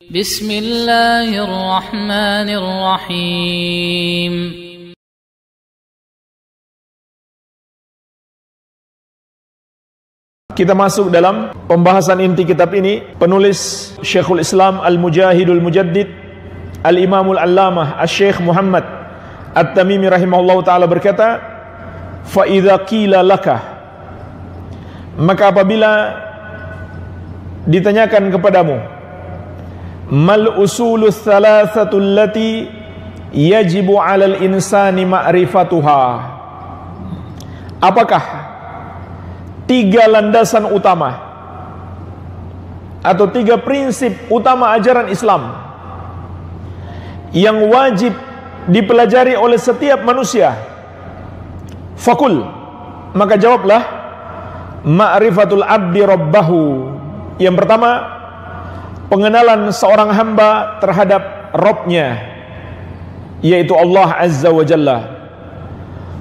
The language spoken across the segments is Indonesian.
بسم الله الرحمن الرحيم Kita masuk dalam pembahasan inti kitab ini Penulis Syekhul Islam Al-Mujahidul Mujaddid Al-Imamul Allamah Al-Syekh Muhammad At-Tamimi rahimahullah ta'ala berkata Fa'idha qila lakah Maka apabila ditanyakan kepadamu mal usulul thalathatul lati yajibu alal insani ma'rifatuha apakah tiga landasan utama atau tiga prinsip utama ajaran Islam yang wajib dipelajari oleh setiap manusia fakul maka jawablah ma'rifatul abdi rabbahu yang pertama pengenalan seorang hamba terhadap Robnya yaitu Allah Azza wa Jalla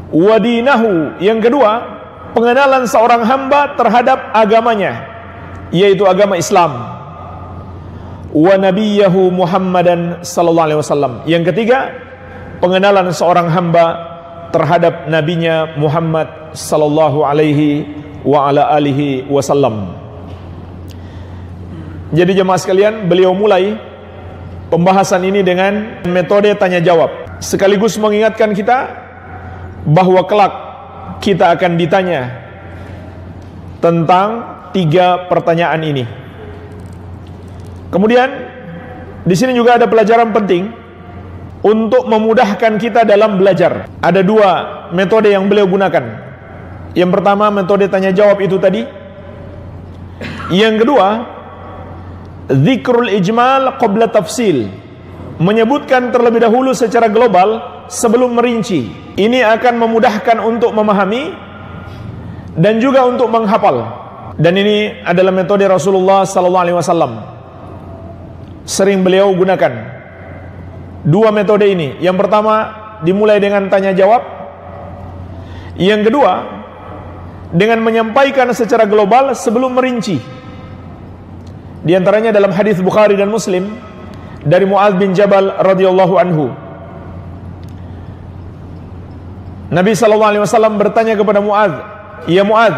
wadinahu yang kedua pengenalan seorang hamba terhadap agamanya yaitu agama Islam wa nabiyahu Muhammadan sallallahu alaihi wasallam yang ketiga pengenalan seorang hamba terhadap nabinya Muhammad sallallahu alaihi wa ala alihi wasallam jadi jemaah sekalian, beliau mulai pembahasan ini dengan metode tanya jawab. Sekaligus mengingatkan kita bahwa kelak kita akan ditanya tentang tiga pertanyaan ini. Kemudian di sini juga ada pelajaran penting untuk memudahkan kita dalam belajar. Ada dua metode yang beliau gunakan. Yang pertama metode tanya jawab itu tadi. Yang kedua Zikrul ijmal qabla tafsil. Menyebutkan terlebih dahulu secara global sebelum merinci. Ini akan memudahkan untuk memahami dan juga untuk menghafal. Dan ini adalah metode Rasulullah SAW Sering beliau gunakan dua metode ini. Yang pertama dimulai dengan tanya jawab. Yang kedua dengan menyampaikan secara global sebelum merinci. Di antaranya dalam hadis Bukhari dan Muslim dari Muaz bin Jabal radhiyallahu anhu. Nabi sallallahu alaihi wasallam bertanya kepada Muaz, "Ya Muaz,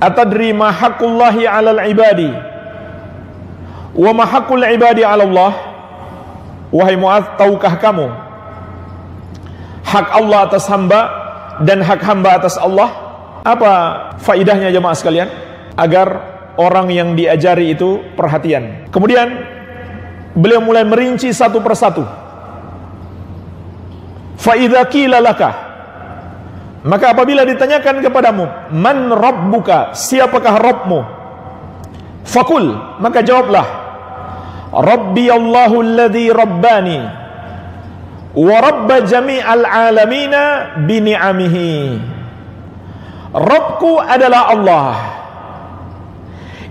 atadri ma haqqullahi 'alal ibadi wa ma haqqul ibadi 'ala Allah?" Wahai Muaz, tahukah kamu hak Allah atas hamba dan hak hamba atas Allah? Apa faidahnya jemaah sekalian? Agar orang yang diajari itu perhatian. Kemudian beliau mulai merinci satu persatu. Faidha Maka apabila ditanyakan kepadamu, man rabbuka, siapakah Rabbmu? Fakul, maka jawablah, Rabbi Allahu alladhi rabbani wa rabba jami'al alamina bini'amihi. Rabbku adalah Allah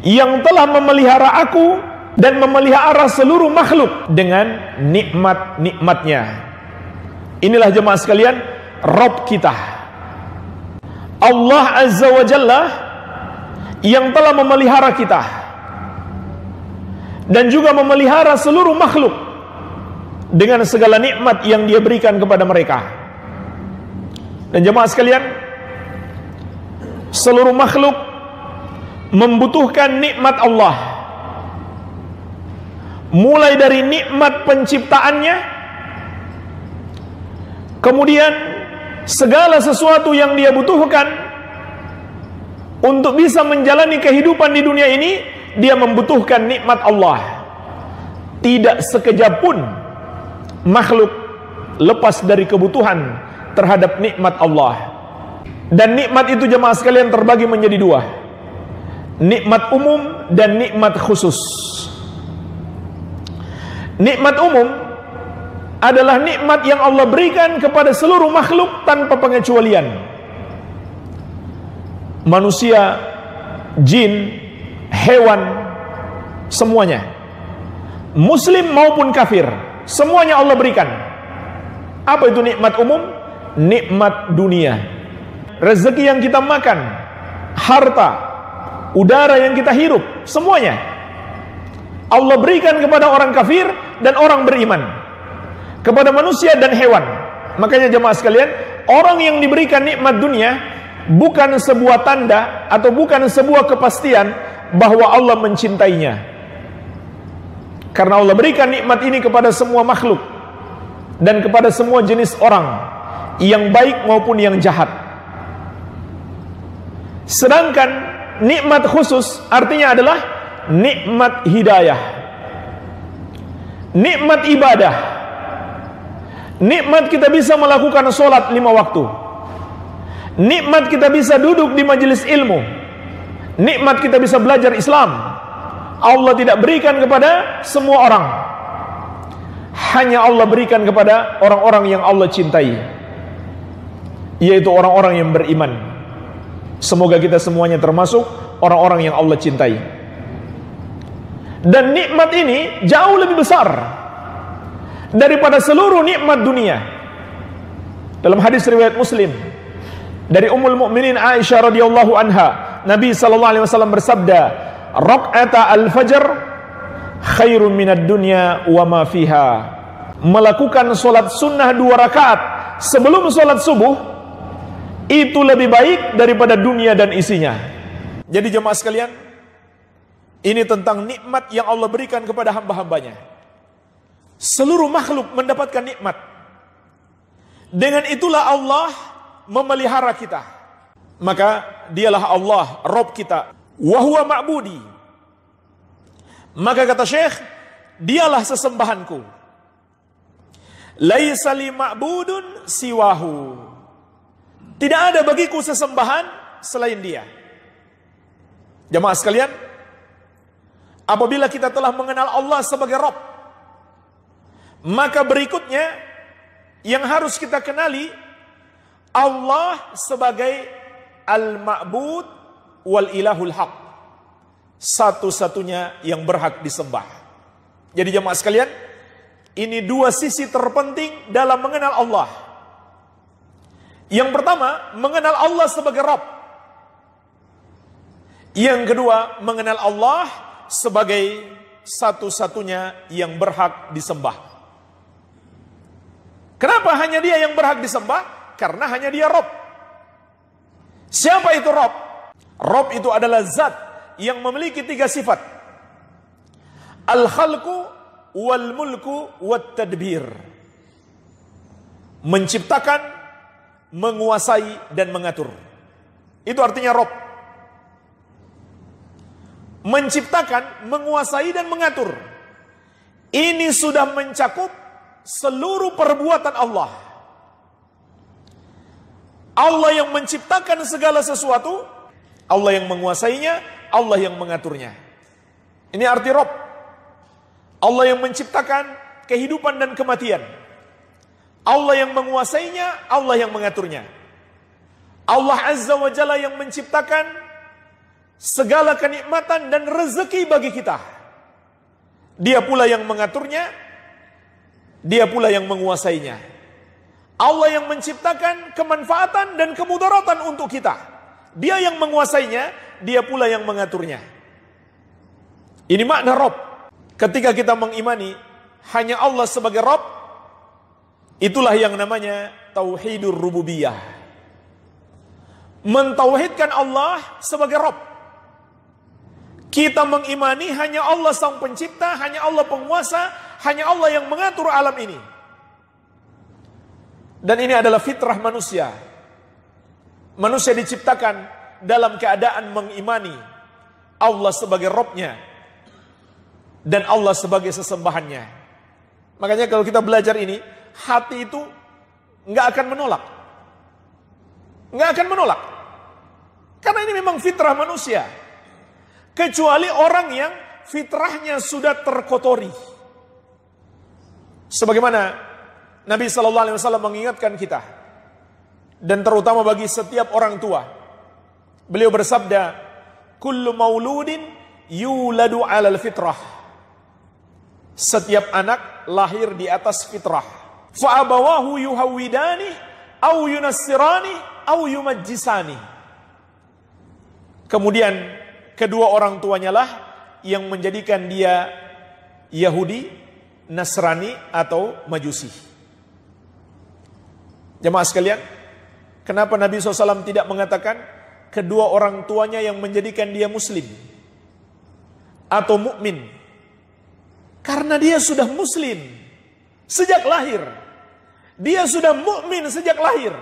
yang telah memelihara aku dan memelihara seluruh makhluk dengan nikmat-nikmatnya. Inilah jemaah sekalian, Rob kita. Allah Azza wa Jalla yang telah memelihara kita dan juga memelihara seluruh makhluk dengan segala nikmat yang dia berikan kepada mereka. Dan jemaah sekalian, seluruh makhluk membutuhkan nikmat Allah mulai dari nikmat penciptaannya kemudian segala sesuatu yang dia butuhkan untuk bisa menjalani kehidupan di dunia ini dia membutuhkan nikmat Allah tidak sekejap pun makhluk lepas dari kebutuhan terhadap nikmat Allah dan nikmat itu jemaah sekalian terbagi menjadi dua nikmat umum dan nikmat khusus. Nikmat umum adalah nikmat yang Allah berikan kepada seluruh makhluk tanpa pengecualian. Manusia, jin, hewan, semuanya. Muslim maupun kafir, semuanya Allah berikan. Apa itu nikmat umum? Nikmat dunia. Rezeki yang kita makan, harta, udara yang kita hirup, semuanya. Allah berikan kepada orang kafir dan orang beriman. Kepada manusia dan hewan. Makanya jemaah sekalian, orang yang diberikan nikmat dunia bukan sebuah tanda atau bukan sebuah kepastian bahwa Allah mencintainya. Karena Allah berikan nikmat ini kepada semua makhluk dan kepada semua jenis orang, yang baik maupun yang jahat. Sedangkan nikmat khusus artinya adalah nikmat hidayah, nikmat ibadah, nikmat kita bisa melakukan sholat lima waktu, nikmat kita bisa duduk di majelis ilmu, nikmat kita bisa belajar Islam. Allah tidak berikan kepada semua orang. Hanya Allah berikan kepada orang-orang yang Allah cintai, yaitu orang-orang yang beriman. Semoga kita semuanya termasuk orang-orang yang Allah cintai. Dan nikmat ini jauh lebih besar daripada seluruh nikmat dunia. Dalam hadis riwayat Muslim dari Ummul Mukminin Aisyah radhiyallahu anha, Nabi sallallahu alaihi wasallam bersabda, "Rak'ata al-fajr khairun minad dunya wa ma fiha." Melakukan solat sunnah dua rakaat sebelum solat subuh itu lebih baik daripada dunia dan isinya. Jadi jemaah sekalian, ini tentang nikmat yang Allah berikan kepada hamba-hambanya. Seluruh makhluk mendapatkan nikmat. Dengan itulah Allah memelihara kita. Maka dialah Allah, Rob kita. Wahuwa ma'budi. Maka kata Syekh, dialah sesembahanku. Laisa li ma'budun siwahu. Tidak ada bagiku sesembahan selain dia. Jamaah sekalian, apabila kita telah mengenal Allah sebagai Rob, maka berikutnya yang harus kita kenali Allah sebagai Al-Ma'bud wal Ilahul Haq. Satu-satunya yang berhak disembah. Jadi jemaah sekalian, ini dua sisi terpenting dalam mengenal Allah. Yang pertama, mengenal Allah sebagai Rabb. Yang kedua, mengenal Allah sebagai satu-satunya yang berhak disembah. Kenapa hanya dia yang berhak disembah? Karena hanya dia Rob. Siapa itu Rob? Rob itu adalah zat yang memiliki tiga sifat. Al-khalqu wal-mulku wat-tadbir. Menciptakan, menguasai dan mengatur. Itu artinya Rob. Menciptakan, menguasai dan mengatur. Ini sudah mencakup seluruh perbuatan Allah. Allah yang menciptakan segala sesuatu, Allah yang menguasainya, Allah yang mengaturnya. Ini arti Rob. Allah yang menciptakan kehidupan dan kematian. Allah yang menguasainya, Allah yang mengaturnya. Allah Azza wa Jalla yang menciptakan segala kenikmatan dan rezeki bagi kita. Dia pula yang mengaturnya, dia pula yang menguasainya. Allah yang menciptakan kemanfaatan dan kemudaratan untuk kita. Dia yang menguasainya, dia pula yang mengaturnya. Ini makna Rob. Ketika kita mengimani hanya Allah sebagai Rob, Itulah yang namanya tauhidur rububiyah. Mentauhidkan Allah sebagai Rob. Kita mengimani hanya Allah sang pencipta, hanya Allah penguasa, hanya Allah yang mengatur alam ini. Dan ini adalah fitrah manusia. Manusia diciptakan dalam keadaan mengimani Allah sebagai Robnya dan Allah sebagai sesembahannya. Makanya kalau kita belajar ini, hati itu nggak akan menolak. Nggak akan menolak. Karena ini memang fitrah manusia. Kecuali orang yang fitrahnya sudah terkotori. Sebagaimana Nabi saw mengingatkan kita, dan terutama bagi setiap orang tua, beliau bersabda, "Kullu mauludin yuladu alal fitrah." Setiap anak lahir di atas fitrah. Faabawahu yuhawidani au yunassirani au yumajjisani. Kemudian kedua orang tuanya lah yang menjadikan dia Yahudi, Nasrani atau Majusi. Jemaah sekalian, kenapa Nabi SAW tidak mengatakan kedua orang tuanya yang menjadikan dia Muslim atau mukmin? Karena dia sudah Muslim sejak lahir. Dia sudah mukmin sejak lahir.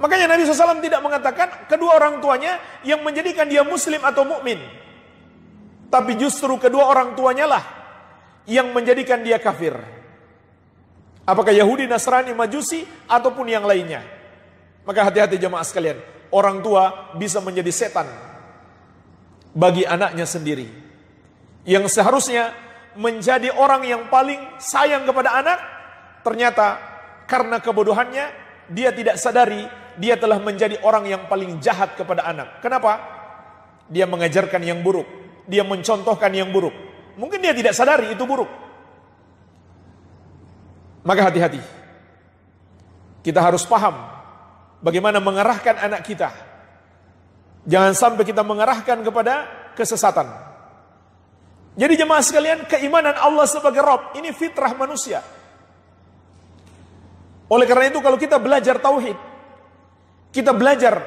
Makanya Nabi SAW tidak mengatakan kedua orang tuanya yang menjadikan dia muslim atau mukmin. Tapi justru kedua orang tuanya lah yang menjadikan dia kafir. Apakah Yahudi, Nasrani, Majusi, ataupun yang lainnya. Maka hati-hati jemaah sekalian. Orang tua bisa menjadi setan bagi anaknya sendiri. Yang seharusnya menjadi orang yang paling sayang kepada anak, Ternyata karena kebodohannya dia tidak sadari dia telah menjadi orang yang paling jahat kepada anak. Kenapa? Dia mengajarkan yang buruk, dia mencontohkan yang buruk. Mungkin dia tidak sadari itu buruk. Maka hati-hati. Kita harus paham bagaimana mengarahkan anak kita. Jangan sampai kita mengarahkan kepada kesesatan. Jadi jemaah sekalian, keimanan Allah sebagai Rob ini fitrah manusia. Oleh karena itu kalau kita belajar tauhid, kita belajar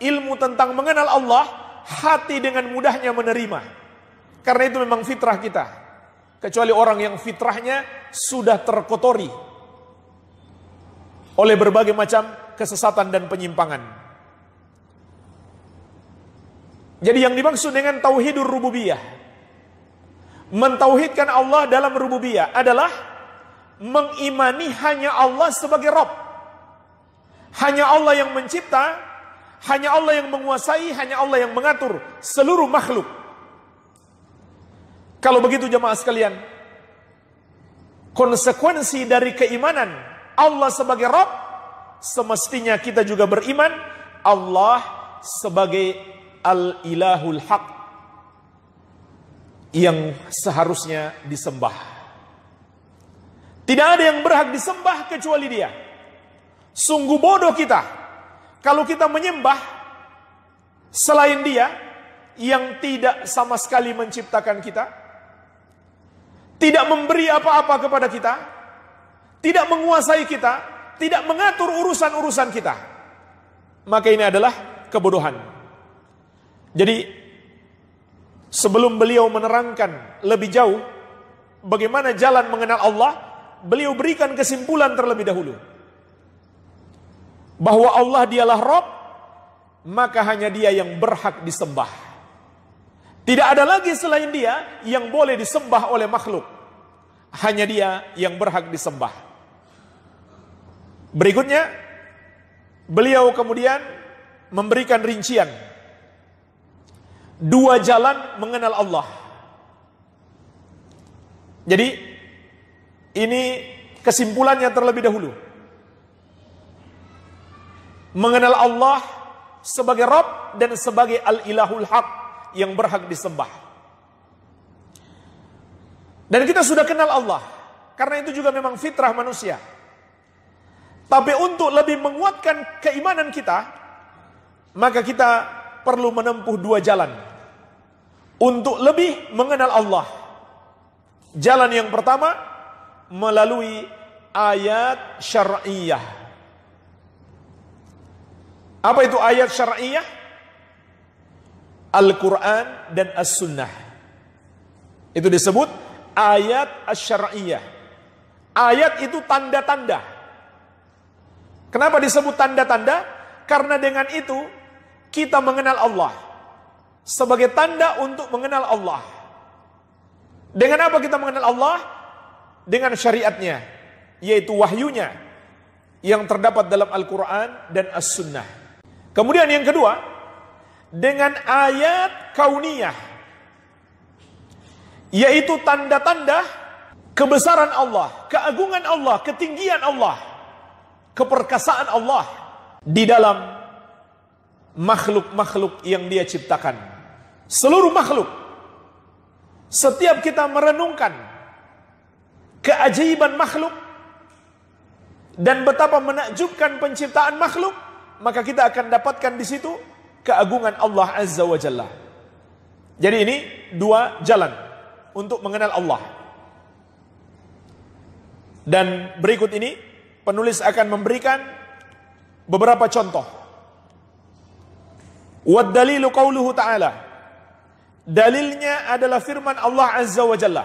ilmu tentang mengenal Allah, hati dengan mudahnya menerima. Karena itu memang fitrah kita. Kecuali orang yang fitrahnya sudah terkotori oleh berbagai macam kesesatan dan penyimpangan. Jadi yang dimaksud dengan tauhidur rububiyah mentauhidkan Allah dalam rububiyah adalah mengimani hanya Allah sebagai Rob. Hanya Allah yang mencipta, hanya Allah yang menguasai, hanya Allah yang mengatur seluruh makhluk. Kalau begitu jemaah sekalian, konsekuensi dari keimanan Allah sebagai Rob, semestinya kita juga beriman Allah sebagai Al-Ilahul Haq yang seharusnya disembah. Tidak ada yang berhak disembah kecuali dia. Sungguh bodoh kita. Kalau kita menyembah selain dia yang tidak sama sekali menciptakan kita, tidak memberi apa-apa kepada kita, tidak menguasai kita, tidak mengatur urusan-urusan kita. Maka ini adalah kebodohan. Jadi sebelum beliau menerangkan lebih jauh bagaimana jalan mengenal Allah, beliau berikan kesimpulan terlebih dahulu bahwa Allah dialah Rob, maka hanya Dia yang berhak disembah. Tidak ada lagi selain Dia yang boleh disembah oleh makhluk. Hanya Dia yang berhak disembah. Berikutnya, beliau kemudian memberikan rincian dua jalan mengenal Allah. Jadi, ini kesimpulannya terlebih dahulu. Mengenal Allah sebagai Rabb dan sebagai Al-Ilahul Haq yang berhak disembah. Dan kita sudah kenal Allah. Karena itu juga memang fitrah manusia. Tapi untuk lebih menguatkan keimanan kita, maka kita perlu menempuh dua jalan. Untuk lebih mengenal Allah. Jalan yang pertama melalui ayat syariah. Apa itu ayat syariah? Al-Quran dan As-Sunnah. Itu disebut ayat syariah. Ayat itu tanda-tanda. Kenapa disebut tanda-tanda? Karena dengan itu kita mengenal Allah. Sebagai tanda untuk mengenal Allah. Dengan apa kita mengenal Allah? dengan syariatnya, yaitu wahyunya yang terdapat dalam Al-Quran dan As-Sunnah. Kemudian yang kedua, dengan ayat kauniyah, yaitu tanda-tanda kebesaran Allah, keagungan Allah, ketinggian Allah, keperkasaan Allah di dalam makhluk-makhluk yang dia ciptakan. Seluruh makhluk. Setiap kita merenungkan keajaiban makhluk dan betapa menakjubkan penciptaan makhluk, maka kita akan dapatkan di situ keagungan Allah Azza wa Jalla. Jadi ini dua jalan untuk mengenal Allah. Dan berikut ini penulis akan memberikan beberapa contoh. Wad dalilu qauluhu ta'ala. Dalilnya adalah firman Allah Azza wa Jalla.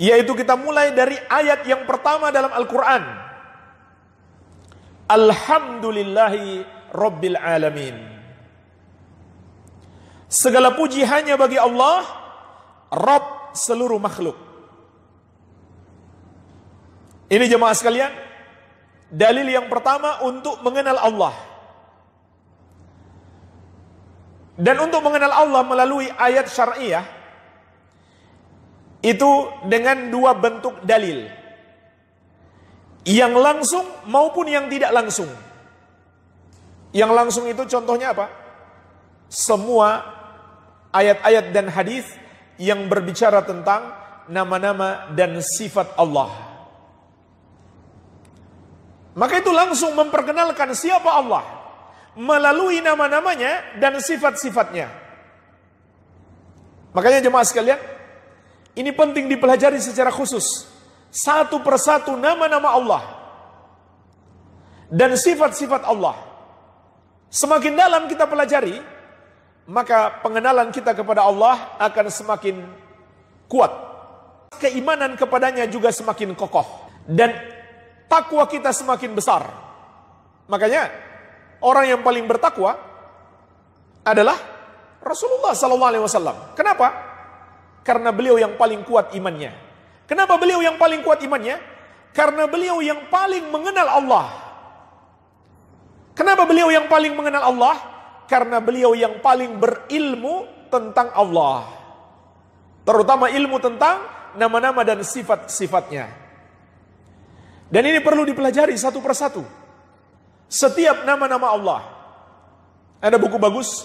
Yaitu kita mulai dari ayat yang pertama dalam Al-Quran. Alhamdulillahi Rabbil Alamin. Segala puji hanya bagi Allah, Rabb seluruh makhluk. Ini jemaah sekalian, dalil yang pertama untuk mengenal Allah. Dan untuk mengenal Allah melalui ayat syariah, itu dengan dua bentuk dalil. Yang langsung maupun yang tidak langsung. Yang langsung itu contohnya apa? Semua ayat-ayat dan hadis yang berbicara tentang nama-nama dan sifat Allah. Maka itu langsung memperkenalkan siapa Allah melalui nama-namanya dan sifat-sifatnya. Makanya jemaah sekalian, ini penting dipelajari secara khusus. Satu persatu nama-nama Allah dan sifat-sifat Allah. Semakin dalam kita pelajari, maka pengenalan kita kepada Allah akan semakin kuat. Keimanan kepadanya juga semakin kokoh dan takwa kita semakin besar. Makanya orang yang paling bertakwa adalah Rasulullah SAW. alaihi Kenapa? Karena beliau yang paling kuat imannya. Kenapa beliau yang paling kuat imannya? Karena beliau yang paling mengenal Allah. Kenapa beliau yang paling mengenal Allah? Karena beliau yang paling berilmu tentang Allah. Terutama ilmu tentang nama-nama dan sifat-sifatnya. Dan ini perlu dipelajari satu persatu. Setiap nama-nama Allah. Ada buku bagus.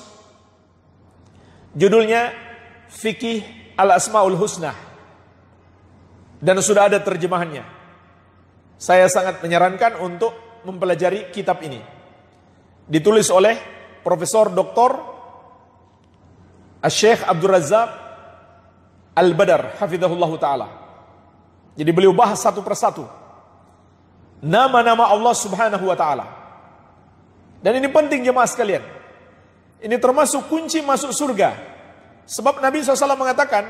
Judulnya Fikih Al-Asmaul Husna. Dan sudah ada terjemahannya. Saya sangat menyarankan untuk mempelajari kitab ini. Ditulis oleh Profesor Dr. Syekh Abdul Razak Al-Badar hafizahullah taala. Jadi beliau bahas satu persatu nama-nama Allah Subhanahu wa taala. Dan ini penting jemaah sekalian. Ini termasuk kunci masuk surga. Sebab Nabi SAW mengatakan,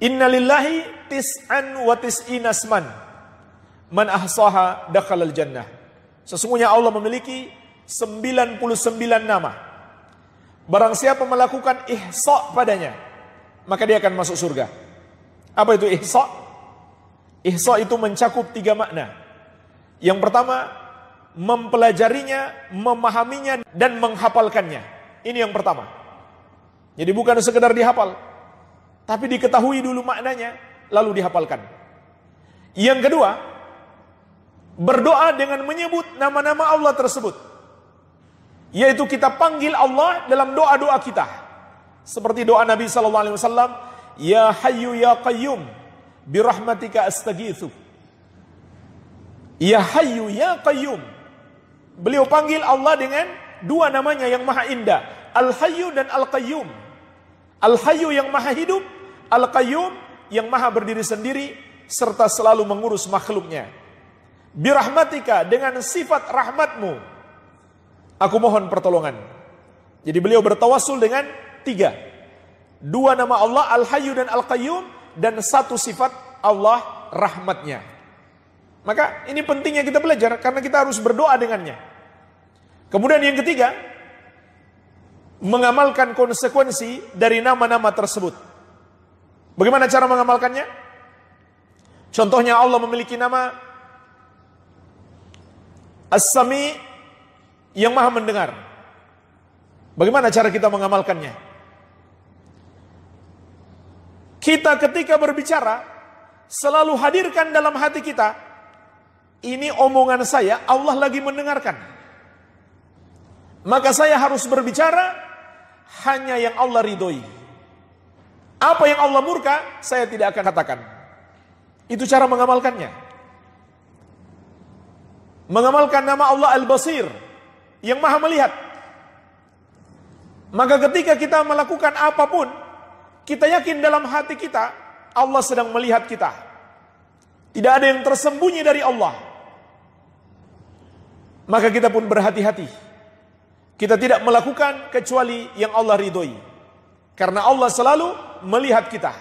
Innalillahi tis'an wa tis'ina asman. Man ahsaha dakhalal jannah. Sesungguhnya Allah memiliki 99 nama. Barang siapa melakukan ihsa padanya, maka dia akan masuk surga. Apa itu ihsa? Ihsa itu mencakup tiga makna. Yang pertama, mempelajarinya, memahaminya, dan menghafalkannya. Ini yang pertama. Jadi bukan sekedar dihafal, tapi diketahui dulu maknanya, lalu dihafalkan. Yang kedua, berdoa dengan menyebut nama-nama Allah tersebut. Yaitu kita panggil Allah dalam doa-doa kita. Seperti doa Nabi sallallahu alaihi wasallam, "Ya Hayyu ya Qayyum, bi rahmatika astaghiitsu." Ya Hayyu ya Qayyum. Beliau panggil Allah dengan dua namanya yang maha indah, Al Hayyu dan Al Qayyum. Al-Hayyu yang maha hidup, Al-Qayyum yang maha berdiri sendiri, serta selalu mengurus makhluknya. Birahmatika dengan sifat rahmatmu, aku mohon pertolongan. Jadi beliau bertawasul dengan tiga. Dua nama Allah, Al-Hayyu dan Al-Qayyum, dan satu sifat Allah rahmatnya. Maka ini pentingnya kita belajar karena kita harus berdoa dengannya. Kemudian yang ketiga, mengamalkan konsekuensi dari nama-nama tersebut. Bagaimana cara mengamalkannya? Contohnya Allah memiliki nama As-Sami yang maha mendengar. Bagaimana cara kita mengamalkannya? Kita ketika berbicara, selalu hadirkan dalam hati kita, ini omongan saya, Allah lagi mendengarkan. Maka saya harus berbicara hanya yang Allah ridhoi. Apa yang Allah murka, saya tidak akan katakan. Itu cara mengamalkannya. Mengamalkan nama Allah Al-Basir, yang maha melihat. Maka ketika kita melakukan apapun, kita yakin dalam hati kita, Allah sedang melihat kita. Tidak ada yang tersembunyi dari Allah. Maka kita pun berhati-hati kita tidak melakukan kecuali yang Allah ridhoi. Karena Allah selalu melihat kita.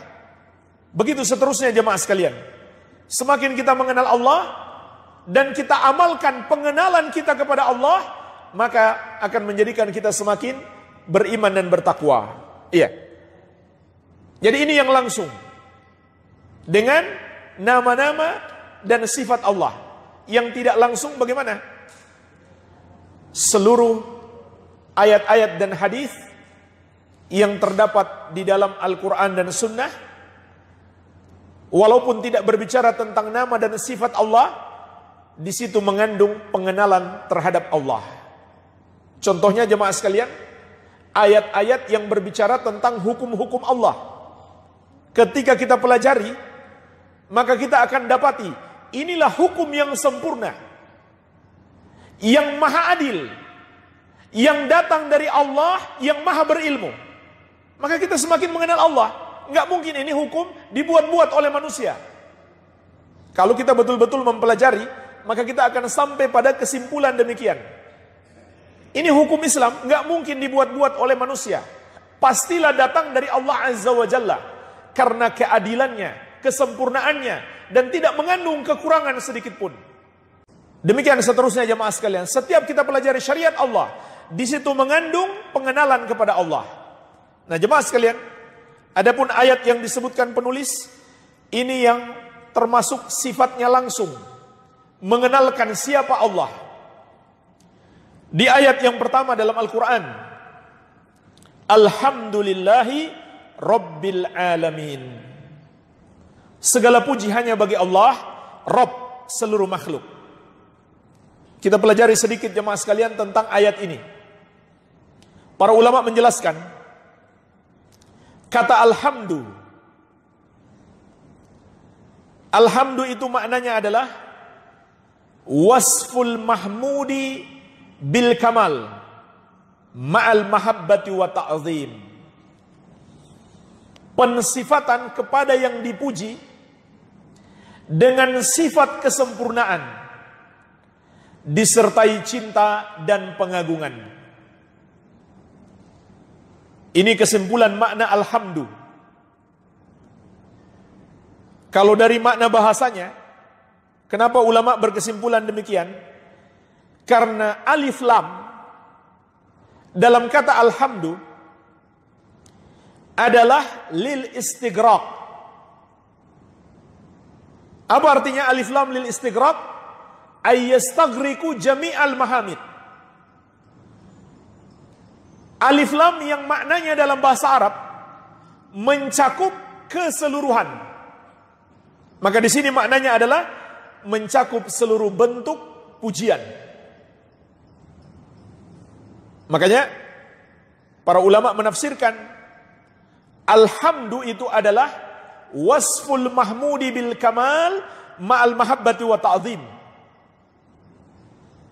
Begitu seterusnya jemaah sekalian. Semakin kita mengenal Allah dan kita amalkan pengenalan kita kepada Allah, maka akan menjadikan kita semakin beriman dan bertakwa. Iya. Jadi ini yang langsung. Dengan nama-nama dan sifat Allah. Yang tidak langsung bagaimana? Seluruh ayat-ayat dan hadis yang terdapat di dalam Al-Quran dan Sunnah, walaupun tidak berbicara tentang nama dan sifat Allah, di situ mengandung pengenalan terhadap Allah. Contohnya jemaah sekalian, ayat-ayat yang berbicara tentang hukum-hukum Allah. Ketika kita pelajari, maka kita akan dapati inilah hukum yang sempurna, yang maha adil, yang datang dari Allah yang maha berilmu. Maka kita semakin mengenal Allah. Nggak mungkin ini hukum dibuat-buat oleh manusia. Kalau kita betul-betul mempelajari, maka kita akan sampai pada kesimpulan demikian. Ini hukum Islam nggak mungkin dibuat-buat oleh manusia. Pastilah datang dari Allah Azza wa Jalla. Karena keadilannya, kesempurnaannya, dan tidak mengandung kekurangan sedikit pun. Demikian seterusnya jemaah sekalian. Setiap kita pelajari syariat Allah, di situ mengandung pengenalan kepada Allah. Nah, jemaah sekalian, adapun ayat yang disebutkan penulis ini yang termasuk sifatnya langsung mengenalkan siapa Allah. Di ayat yang pertama dalam Al-Qur'an, Alhamdulillahi Rabbil Alamin. Segala puji hanya bagi Allah, Rabb seluruh makhluk. Kita pelajari sedikit jemaah sekalian tentang ayat ini. Para ulama menjelaskan kata alhamdu. Alhamdu itu maknanya adalah wasful mahmudi bil kamal ma'al mahabbati wa ta'zim. Pensifatan kepada yang dipuji dengan sifat kesempurnaan disertai cinta dan pengagungan. Ini kesimpulan makna alhamdu. Kalau dari makna bahasanya, kenapa ulama berkesimpulan demikian? Karena alif lam dalam kata alhamdu adalah lil istigraq. Apa artinya alif lam lil istigraq? Ayyastagriku jami'al mahamid. Alif lam yang maknanya dalam bahasa Arab mencakup keseluruhan. Maka di sini maknanya adalah mencakup seluruh bentuk pujian. Makanya para ulama menafsirkan alhamdu itu adalah wasful mahmudi bil kamal ma'al mahabbati wa ta'zim.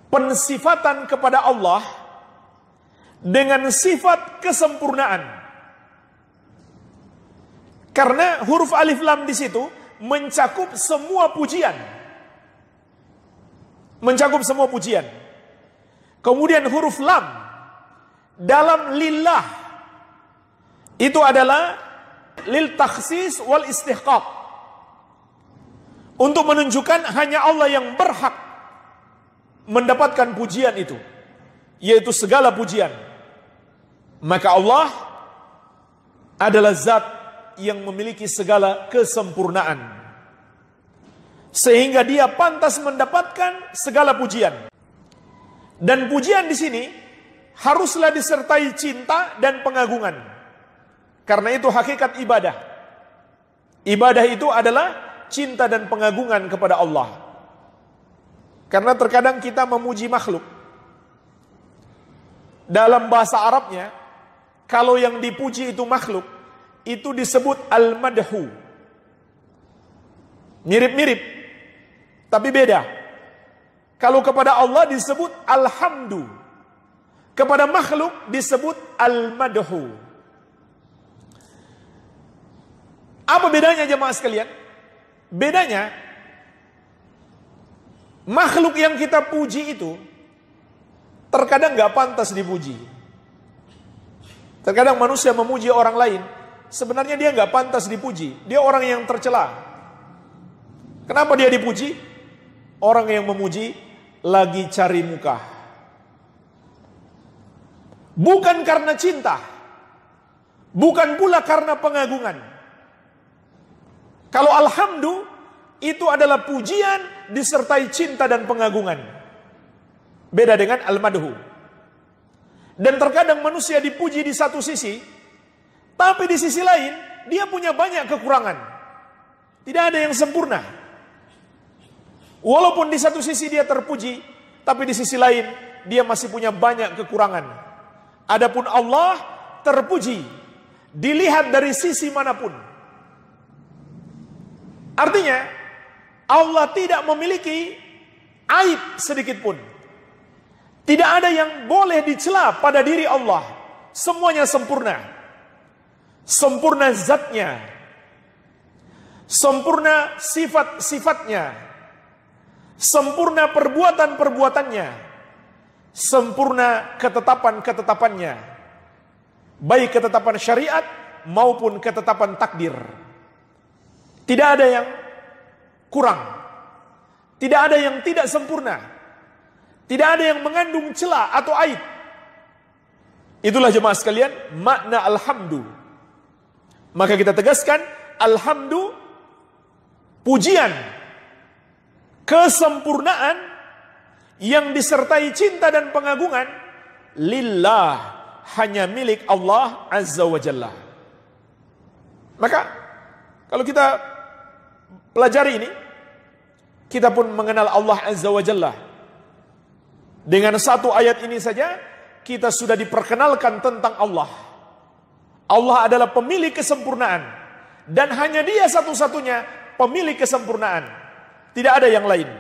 Pensifatan kepada Allah dengan sifat kesempurnaan. Karena huruf alif lam di situ mencakup semua pujian. Mencakup semua pujian. Kemudian huruf lam dalam lillah itu adalah lil taksis wal istihqaq. Untuk menunjukkan hanya Allah yang berhak mendapatkan pujian itu, yaitu segala pujian. Maka Allah adalah zat yang memiliki segala kesempurnaan. Sehingga dia pantas mendapatkan segala pujian. Dan pujian di sini haruslah disertai cinta dan pengagungan. Karena itu hakikat ibadah. Ibadah itu adalah cinta dan pengagungan kepada Allah. Karena terkadang kita memuji makhluk. Dalam bahasa Arabnya, kalau yang dipuji itu makhluk, itu disebut al-madhu. Mirip-mirip, tapi beda. Kalau kepada Allah disebut alhamdu. Kepada makhluk disebut al-madhu. Apa bedanya jemaah sekalian? Bedanya makhluk yang kita puji itu terkadang nggak pantas dipuji. Terkadang manusia memuji orang lain, sebenarnya dia nggak pantas dipuji. Dia orang yang tercela. Kenapa dia dipuji? Orang yang memuji lagi cari muka. Bukan karena cinta. Bukan pula karena pengagungan. Kalau alhamdulillah itu adalah pujian disertai cinta dan pengagungan. Beda dengan al-madhu. Dan terkadang manusia dipuji di satu sisi, tapi di sisi lain dia punya banyak kekurangan. Tidak ada yang sempurna. Walaupun di satu sisi dia terpuji, tapi di sisi lain dia masih punya banyak kekurangan. Adapun Allah terpuji dilihat dari sisi manapun. Artinya Allah tidak memiliki aib sedikit pun. Tidak ada yang boleh dicela pada diri Allah. Semuanya sempurna. Sempurna zatnya. Sempurna sifat-sifatnya. Sempurna perbuatan-perbuatannya. Sempurna ketetapan-ketetapannya. Baik ketetapan syariat maupun ketetapan takdir. Tidak ada yang kurang. Tidak ada yang tidak sempurna. Tidak ada yang mengandung celah atau aib. Itulah jemaah sekalian makna alhamdu. Maka kita tegaskan alhamdu pujian kesempurnaan yang disertai cinta dan pengagungan lillah hanya milik Allah Azza wa Jalla. Maka kalau kita pelajari ini kita pun mengenal Allah Azza wa Jalla dengan satu ayat ini saja, kita sudah diperkenalkan tentang Allah. Allah adalah pemilik kesempurnaan. Dan hanya dia satu-satunya pemilik kesempurnaan. Tidak ada yang lain.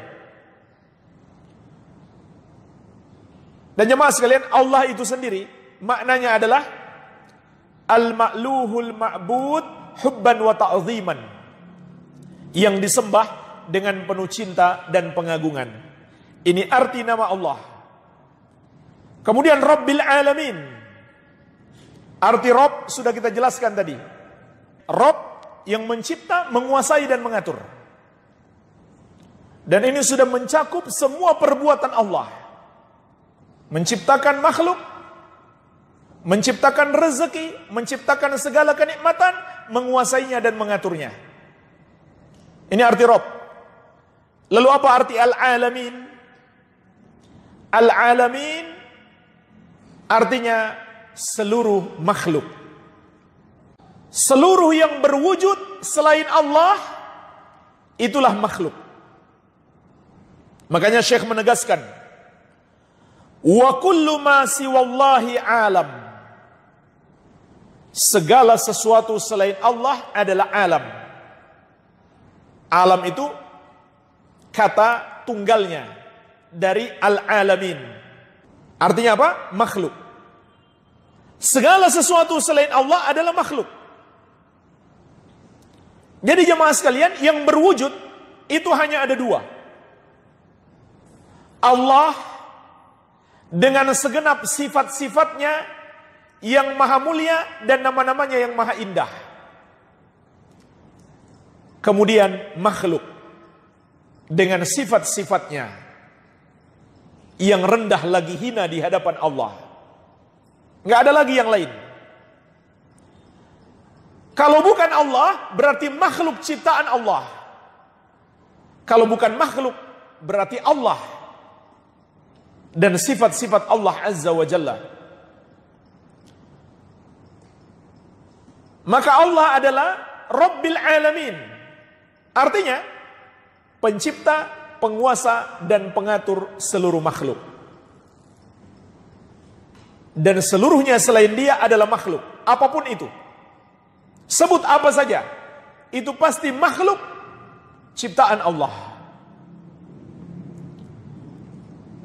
Dan jemaah sekalian, Allah itu sendiri maknanya adalah al-ma'luhul ma'bud hubban wa ta'ziman. Yang disembah dengan penuh cinta dan pengagungan. Ini arti nama Allah. Kemudian Rabbil Alamin. Arti Rob sudah kita jelaskan tadi. Rob yang mencipta, menguasai dan mengatur. Dan ini sudah mencakup semua perbuatan Allah. Menciptakan makhluk, menciptakan rezeki, menciptakan segala kenikmatan, menguasainya dan mengaturnya. Ini arti Rob. Lalu apa arti Al-Alamin? Al-Alamin Artinya seluruh makhluk. Seluruh yang berwujud selain Allah itulah makhluk. Makanya Syekh menegaskan wa kullu ma siwallahi alam. Segala sesuatu selain Allah adalah alam. Alam itu kata tunggalnya dari al-alamin. Artinya apa? Makhluk. Segala sesuatu selain Allah adalah makhluk. Jadi jemaah sekalian, yang berwujud itu hanya ada dua. Allah dengan segenap sifat-sifatnya yang maha mulia dan nama-namanya yang maha indah. Kemudian makhluk dengan sifat-sifatnya yang rendah lagi hina di hadapan Allah. Nggak ada lagi yang lain. Kalau bukan Allah, berarti makhluk ciptaan Allah. Kalau bukan makhluk, berarti Allah. Dan sifat-sifat Allah Azza wa Jalla. Maka Allah adalah Rabbil Alamin. Artinya, pencipta, penguasa, dan pengatur seluruh makhluk dan seluruhnya selain dia adalah makhluk, apapun itu. Sebut apa saja, itu pasti makhluk ciptaan Allah.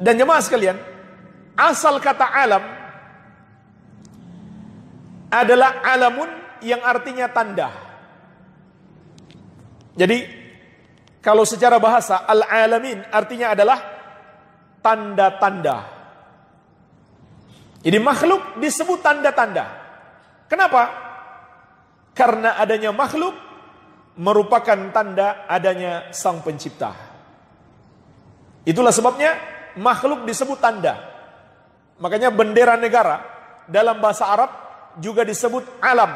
Dan jemaah sekalian, asal kata alam adalah alamun yang artinya tanda. Jadi kalau secara bahasa al-alamin artinya adalah tanda-tanda jadi makhluk disebut tanda-tanda. Kenapa? Karena adanya makhluk merupakan tanda adanya sang pencipta. Itulah sebabnya makhluk disebut tanda. Makanya bendera negara dalam bahasa Arab juga disebut alam.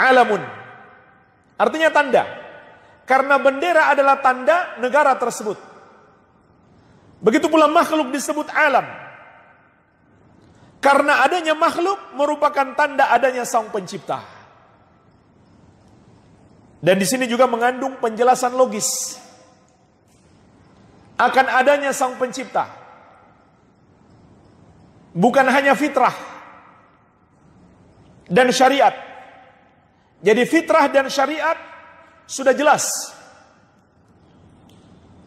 Alamun. Artinya tanda. Karena bendera adalah tanda negara tersebut. Begitu pula makhluk disebut alam. Karena adanya makhluk merupakan tanda adanya sang pencipta. Dan di sini juga mengandung penjelasan logis akan adanya sang pencipta. Bukan hanya fitrah dan syariat. Jadi fitrah dan syariat sudah jelas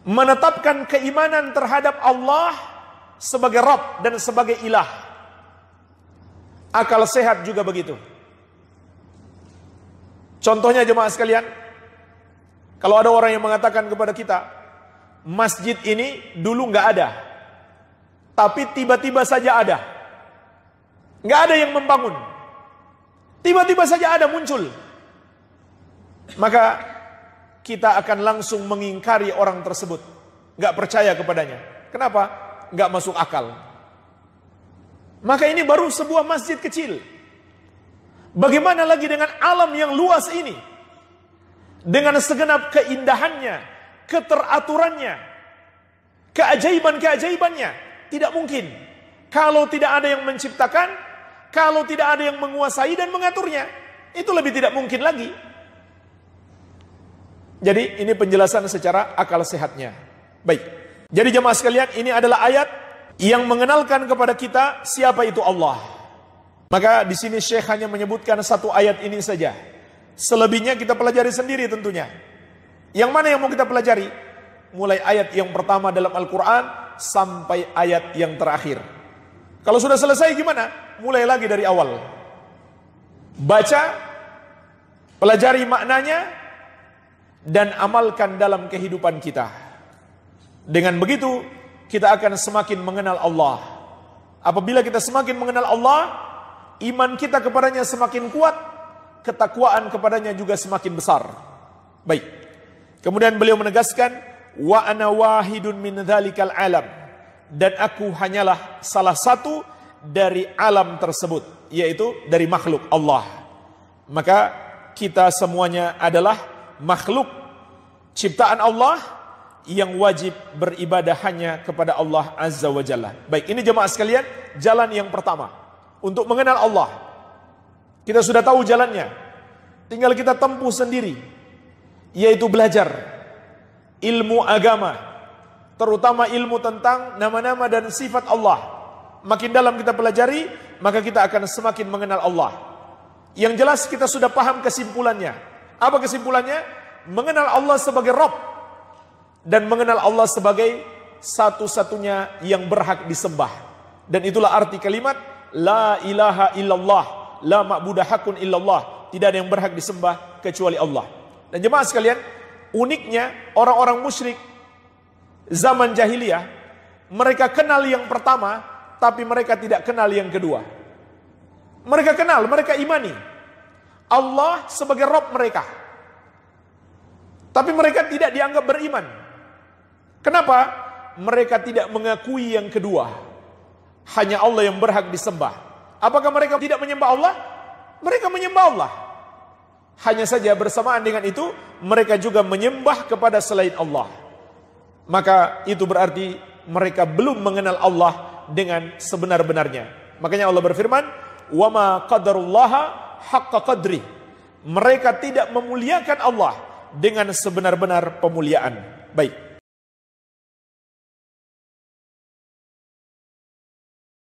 menetapkan keimanan terhadap Allah sebagai Rabb dan sebagai ilah. Akal sehat juga begitu. Contohnya jemaah sekalian, kalau ada orang yang mengatakan kepada kita, masjid ini dulu nggak ada, tapi tiba-tiba saja ada. Nggak ada yang membangun. Tiba-tiba saja ada muncul. Maka kita akan langsung mengingkari orang tersebut. Nggak percaya kepadanya. Kenapa? Nggak masuk akal. Maka ini baru sebuah masjid kecil. Bagaimana lagi dengan alam yang luas ini? Dengan segenap keindahannya, keteraturannya, keajaiban-keajaibannya. Tidak mungkin. Kalau tidak ada yang menciptakan, kalau tidak ada yang menguasai dan mengaturnya, itu lebih tidak mungkin lagi. Jadi ini penjelasan secara akal sehatnya. Baik. Jadi jemaah sekalian, ini adalah ayat yang mengenalkan kepada kita siapa itu Allah. Maka di sini Syekh hanya menyebutkan satu ayat ini saja. Selebihnya kita pelajari sendiri tentunya. Yang mana yang mau kita pelajari? Mulai ayat yang pertama dalam Al-Quran sampai ayat yang terakhir. Kalau sudah selesai gimana? Mulai lagi dari awal. Baca, pelajari maknanya, dan amalkan dalam kehidupan kita. Dengan begitu, kita akan semakin mengenal Allah. Apabila kita semakin mengenal Allah, iman kita kepadanya semakin kuat, ketakwaan kepadanya juga semakin besar. Baik. Kemudian beliau menegaskan, wa ana wahidun min dzalikal alam dan aku hanyalah salah satu dari alam tersebut, yaitu dari makhluk Allah. Maka kita semuanya adalah makhluk ciptaan Allah, yang wajib beribadah hanya kepada Allah Azza wa Jalla. Baik, ini jemaah sekalian, jalan yang pertama untuk mengenal Allah. Kita sudah tahu jalannya. Tinggal kita tempuh sendiri yaitu belajar ilmu agama, terutama ilmu tentang nama-nama dan sifat Allah. Makin dalam kita pelajari, maka kita akan semakin mengenal Allah. Yang jelas kita sudah paham kesimpulannya. Apa kesimpulannya? Mengenal Allah sebagai Rabb dan mengenal Allah sebagai satu-satunya yang berhak disembah. Dan itulah arti kalimat la ilaha illallah, la ma'budah hakun illallah. Tidak ada yang berhak disembah kecuali Allah. Dan jemaah sekalian, uniknya orang-orang musyrik zaman jahiliyah, mereka kenal yang pertama, tapi mereka tidak kenal yang kedua. Mereka kenal, mereka imani. Allah sebagai Rob mereka. Tapi mereka tidak dianggap beriman. Kenapa? Mereka tidak mengakui yang kedua. Hanya Allah yang berhak disembah. Apakah mereka tidak menyembah Allah? Mereka menyembah Allah. Hanya saja bersamaan dengan itu, mereka juga menyembah kepada selain Allah. Maka itu berarti mereka belum mengenal Allah dengan sebenar-benarnya. Makanya Allah berfirman, "Wama اللَّهَ حَقَّ قَدْرِ Mereka tidak memuliakan Allah dengan sebenar-benar pemuliaan. Baik.